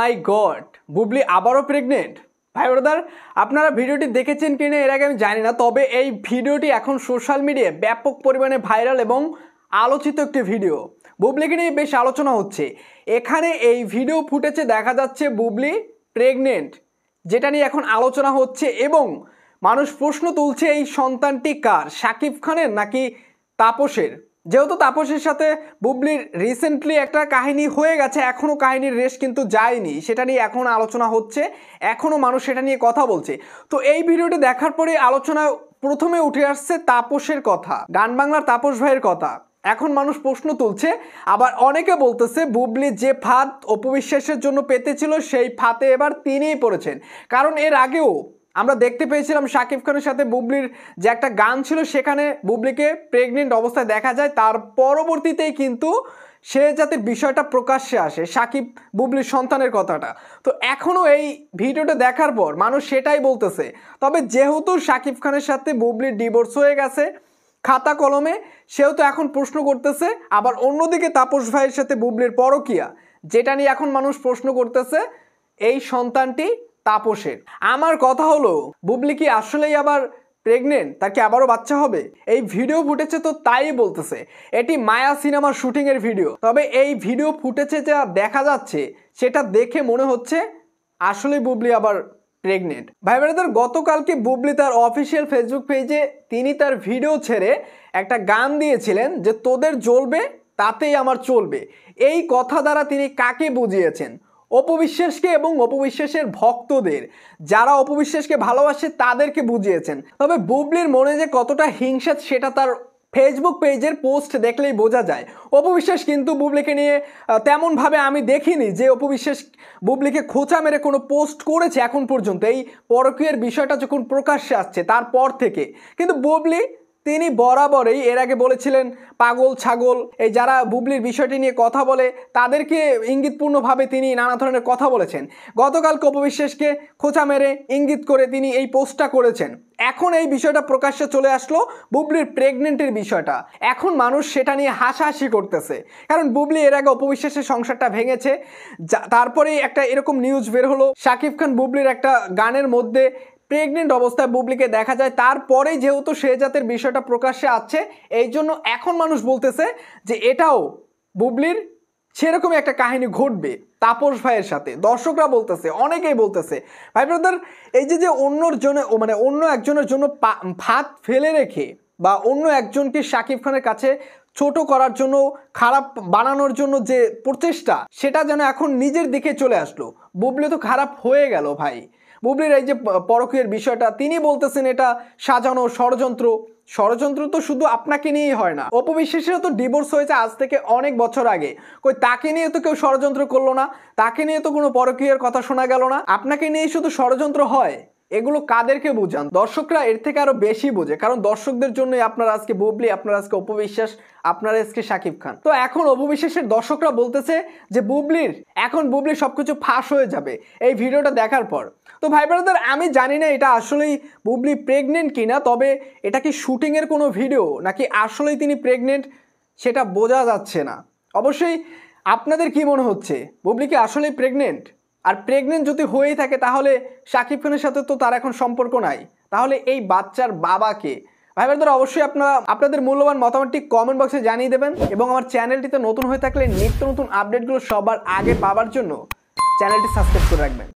মাই god Bubly আবারও pregnant ভাই brother আপনারা ভিডিওটি দেখেছেন কি না এর আগে আমি জানি না তবে এই ভিডিওটি এখন সোশ্যাল মিডিয়ায় ব্যাপক পরিমাণে ভাইরাল এবং আলোচিত একটি ভিডিও বুবলিকে নিয়ে বেশ আলোচনা হচ্ছে এখানে এই ভিডিও ফুটেছে দেখা যাচ্ছে বুবলি প্রেগনেন্ট যেটা নিয়ে এখন আলোচনা হচ্ছে এবং মানুষ প্রশ্ন তুলছে এই সন্তানটি কার শাকিব খানের নাকি তাপসের যেহেতু তাপসের সাথে বুবলির রিসেন্টলি একটা কাহিনী হয়ে গেছে এখনও কাহিনীর রেশ কিন্তু যায়নি সেটা নিয়ে এখন আলোচনা হচ্ছে এখনও মানুষ সেটা নিয়ে কথা বলছে তো এই ভিডিওটি দেখার পরে আলোচনা প্রথমে উঠে আসছে তাপসের কথা গান বাংলার তাপস ভাইয়ের কথা এখন মানুষ প্রশ্ন তুলছে আবার অনেকে বলতেছে বুবলি যে ফাঁদ অপবিশ্বাসের জন্য পেতেছিল সেই ফাঁতে এবার তিনিই পড়েছেন কারণ এর আগেও আমরা দেখতে পেয়েছিলাম শাকিব খানের সাথে বুবলির যে একটা গান ছিল সেখানে বুবলিকে প্রেগনেন্ট অবস্থায় দেখা যায় তার পরবর্তীতেই কিন্তু সে যাতে বিষয়টা প্রকাশ্যে আসে সাকিব বুবলির সন্তানের কথাটা তো এখনও এই ভিডিওটা দেখার পর মানুষ সেটাই বলতেছে তবে যেহেতু সাকিব খানের সাথে বুবলির ডিভোর্স হয়ে গেছে খাতা কলমে সেও তো এখন প্রশ্ন করতেছে আবার অন্যদিকে তাপস ভাইয়ের সাথে বুবলির পরকিয়া যেটা নিয়ে এখন মানুষ প্রশ্ন করতেছে এই সন্তানটি তাপসের আমার কথা হলো বুবলি কি আসলেই আবার প্রেগনেন্ট তাকে আবারও বাচ্চা হবে এই ভিডিও ফুটেছে তো তাই বলতেছে এটি মায়া সিনেমার শুটিংয়ের ভিডিও তবে এই ভিডিও ফুটেছে যা দেখা যাচ্ছে সেটা দেখে মনে হচ্ছে আসলে বুবলি আবার প্রেগনেন্ট ভাই ব্রাদার গতকালকে বুবলি তার অফিসিয়াল ফেসবুক পেজে তিনি তার ভিডিও ছেড়ে একটা গান দিয়েছিলেন যে তোদের জ্বলবে তাতেই আমার চলবে এই কথা দ্বারা তিনি কাকে বুঝিয়েছেন অপবিশ্বাসকে এবং অপবিশ্বাসের ভক্তদের যারা অপবিশ্বাসকে ভালোবাসে তাদেরকে বুঝিয়েছেন তবে বুবলির মনে যে কতটা হিংসা সেটা তার ফেসবুক পেজের পোস্ট দেখলেই বোঝা যায় অপবিশ্বাস কিন্তু বুবলিকে নিয়ে তেমনভাবে আমি দেখিনি যে অপবিশ্বাস বুবলিকে খোঁচা মেরে কোনো পোস্ট করেছে এখন পর্যন্ত এই পরকীয়ের বিষয়টা যখন প্রকাশ্যে আসছে তারপর থেকে কিন্তু বুবলি তিনি বরাবরই এর আগে বলেছিলেন পাগল ছাগল এই যারা বুবলির বিষয়টি নিয়ে কথা বলে তাদেরকে ইঙ্গিতপূর্ণভাবে তিনি নানা ধরনের কথা বলেছেন গতকাল কপবিশ্বাসকে খোঁচা মেরে ইঙ্গিত করে তিনি এই পোস্টটা করেছেন এখন এই বিষয়টা প্রকাশ্যে চলে আসলো বুবলির প্রেগনেন্টের বিষয়টা এখন মানুষ সেটা নিয়ে হাসাহাসি করতেছে কারণ বুবলি এর আগে অপবিশ্বাসের সংসারটা ভেঙেছে তারপরেই একটা এরকম নিউজ বের হলো শাকিব খান বুবলির একটা গানের মধ্যে প্রেগনেন্ট অবস্থায় বুবলিকে দেখা যায় তারপরে যেহেতু সে জাতের বিষয়টা প্রকাশ্যে আছে এই জন্য এখন মানুষ বলতেছে যে এটাও বুবলির সেরকমই একটা কাহিনী ঘটবে তাপস ভাইয়ের সাথে দর্শকরা বলতেছে অনেকেই বলতেছে ভাই ব্রাদার এই যে যে অন্যর জন্য মানে অন্য একজনের জন্য ভাত ফেলে রেখে বা অন্য একজনকে শাকিব খানের কাছে ছোট করার জন্য খারাপ বানানোর জন্য যে প্রচেষ্টা সেটা যেন এখন নিজের দিকে চলে আসলো বুবলি তো খারাপ হয়ে গেল ভাই বুবলির এই যে পরকীয়ের বিষয়টা তিনি বলতেছেন এটা সাজানো ষড়যন্ত্র ষড়যন্ত্র তো শুধু আপনাকে নিয়েই হয় না অপবিশ্বাসের তো ডিভোর্স হয়েছে আজ থেকে অনেক বছর আগে কই তাকে নিয়ে তো কেউ ষড়যন্ত্র করলো না তাকে নিয়ে তো কোনো পরকীয়ের কথা শোনা গেল না আপনাকে নিয়েই শুধু ষড়যন্ত্র হয় এগুলো কাদেরকে বোঝান দর্শকরা এর থেকে আরো বেশি বোঝে কারণ দর্শকদের জন্য আপনার আজকে বুবলি আপনার আজকে অপবিশ্বাস আপনার আজকে সাকিব খান তো এখন অপবিশ্বাসের দর্শকরা বলতেছে যে বুবলির এখন বুবলি সবকিছু ফাঁস হয়ে যাবে এই ভিডিওটা দেখার পর তো ভাই ব্রাদার আমি জানি না এটা আসলেই বুবলি প্রেগনেন্ট কিনা তবে এটা কি শুটিংয়ের কোনো ভিডিও নাকি আসলেই তিনি প্রেগনেন্ট সেটা বোঝা যাচ্ছে না অবশ্যই আপনাদের কি মনে হচ্ছে বুবলি কি আসলেই প্রেগনেন্ট আর প্রেগনেন্ট যদি হয়েই থাকে তাহলে শাকিব খানের সাথে তো তার এখন সম্পর্ক নাই তাহলে এই বাচ্চার বাবাকে ভাই বোনদের অবশ্যই আপনারা আপনাদের মূল্যবান মতামতটি কমেন্ট বক্সে জানিয়ে দেবেন এবং আমার চ্যানেলটিতে নতুন হয়ে থাকলে নিত্য নতুন আপডেটগুলো সবার আগে পাওয়ার জন্য চ্যানেলটি সাবস্ক্রাইব করে রাখবেন